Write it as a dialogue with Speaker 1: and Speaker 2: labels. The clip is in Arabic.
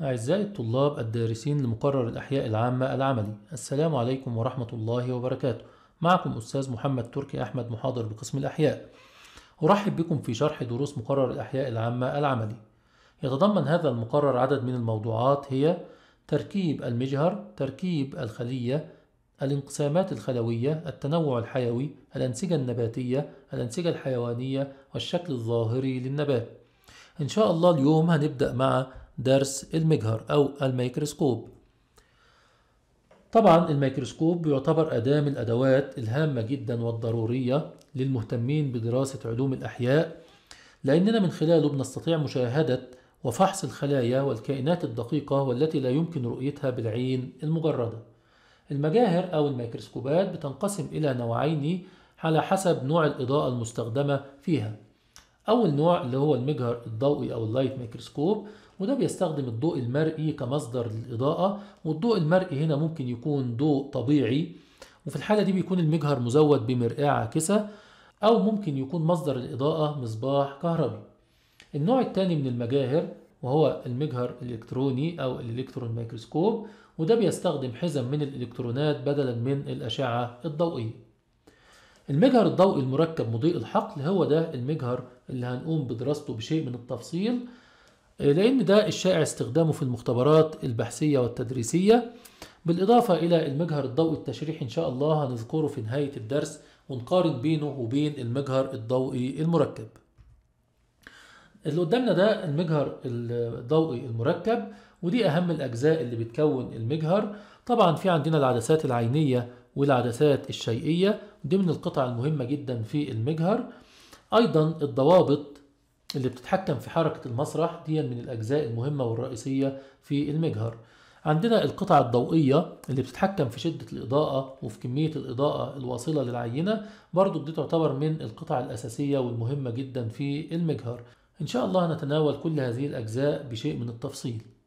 Speaker 1: أعزائي الطلاب الدارسين لمقرر الأحياء العامة العملي السلام عليكم ورحمة الله وبركاته معكم أستاذ محمد تركي أحمد محاضر بقسم الأحياء أرحب بكم في شرح دروس مقرر الأحياء العامة العملي يتضمن هذا المقرر عدد من الموضوعات هي تركيب المجهر تركيب الخلية الانقسامات الخلوية التنوع الحيوي الأنسجة النباتية الأنسجة الحيوانية والشكل الظاهري للنبات إن شاء الله اليوم هنبدأ مع درس المجهر أو الميكروسكوب طبعا الميكروسكوب بيعتبر أداة من الأدوات الهامة جدا والضرورية للمهتمين بدراسة علوم الأحياء لأننا من خلاله بنستطيع مشاهدة وفحص الخلايا والكائنات الدقيقة والتي لا يمكن رؤيتها بالعين المجردة المجاهر أو الميكروسكوبات بتنقسم إلى نوعين على حسب نوع الإضاءة المستخدمة فيها أول نوع اللي هو المجهر الضوئي أو اللايت ميكروسكوب وده بيستخدم الضوء المرئي كمصدر للإضاءة والضوء المرئي هنا ممكن يكون ضوء طبيعي وفي الحالة دي بيكون المجهر مزود بمرآة عاكسة أو ممكن يكون مصدر الإضاءة مصباح كهربي النوع الثاني من المجاهر وهو المجهر الإلكتروني أو الإلكترون مايكروسكوب وده بيستخدم حزم من الإلكترونات بدلا من الأشعة الضوئية المجهر الضوئي المركب مضيء الحقل هو ده المجهر اللي هنقوم بدراسته بشيء من التفصيل لأن ده الشائع استخدامه في المختبرات البحثية والتدريسية بالإضافة إلى المجهر الضوئي التشريحي إن شاء الله هنذكره في نهاية الدرس ونقارن بينه وبين المجهر الضوئي المركب اللي قدامنا ده المجهر الضوئي المركب ودي أهم الأجزاء اللي بتكون المجهر طبعا في عندنا العدسات العينية والعدسات الشيئية دي من القطع المهمة جدا في المجهر أيضا الضوابط اللي بتتحكم في حركة المسرح دي من الأجزاء المهمة والرئيسية في المجهر عندنا القطعة الضوئية اللي بتتحكم في شدة الإضاءة وفي كمية الإضاءة الواصلة للعينة برضو دي تعتبر من القطع الأساسية والمهمة جدا في المجهر إن شاء الله هنتناول كل هذه الأجزاء بشيء من التفصيل